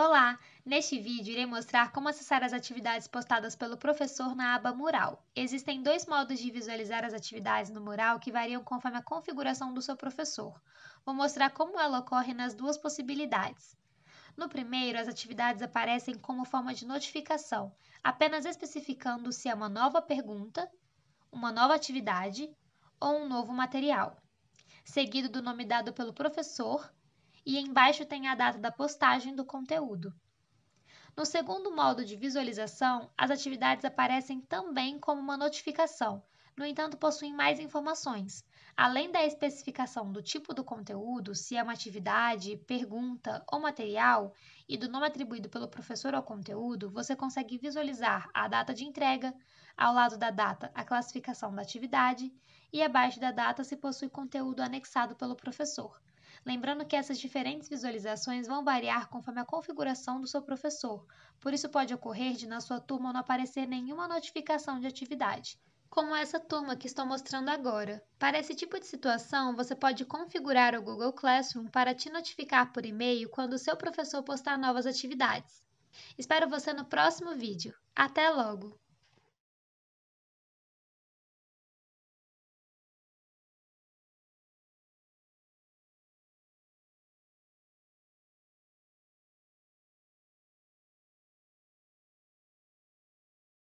Olá! Neste vídeo, irei mostrar como acessar as atividades postadas pelo professor na aba Mural. Existem dois modos de visualizar as atividades no mural que variam conforme a configuração do seu professor. Vou mostrar como ela ocorre nas duas possibilidades. No primeiro, as atividades aparecem como forma de notificação, apenas especificando se é uma nova pergunta, uma nova atividade ou um novo material, seguido do nome dado pelo professor e embaixo tem a data da postagem do conteúdo. No segundo modo de visualização, as atividades aparecem também como uma notificação, no entanto, possuem mais informações. Além da especificação do tipo do conteúdo, se é uma atividade, pergunta ou material, e do nome atribuído pelo professor ao conteúdo, você consegue visualizar a data de entrega, ao lado da data, a classificação da atividade, e abaixo da data, se possui conteúdo anexado pelo professor. Lembrando que essas diferentes visualizações vão variar conforme a configuração do seu professor, por isso pode ocorrer de na sua turma não aparecer nenhuma notificação de atividade como essa turma que estou mostrando agora. Para esse tipo de situação, você pode configurar o Google Classroom para te notificar por e-mail quando o seu professor postar novas atividades. Espero você no próximo vídeo. Até logo!